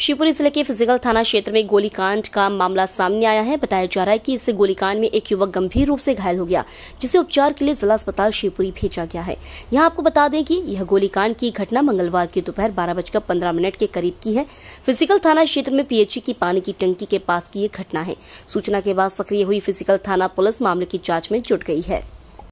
शिवपुरी जिले के फिजिकल थाना क्षेत्र में गोलीकांड का मामला सामने आया है बताया जा रहा है कि इस गोलीकांड में एक युवक गंभीर रूप से घायल हो गया जिसे उपचार के लिए जिला अस्पताल शिवपुरी भेजा गया है यहाँ आपको बता दें कि यह गोलीकांड की घटना मंगलवार की दोपहर बारह बजकर पंद्रह मिनट के करीब की है फिजिकल थाना क्षेत्र में पीएचई की पानी की टंकी के पास की यह घटना है सूचना के बाद सक्रिय हुई फिजिकल थाना पुलिस मामले की जांच में जुट गई है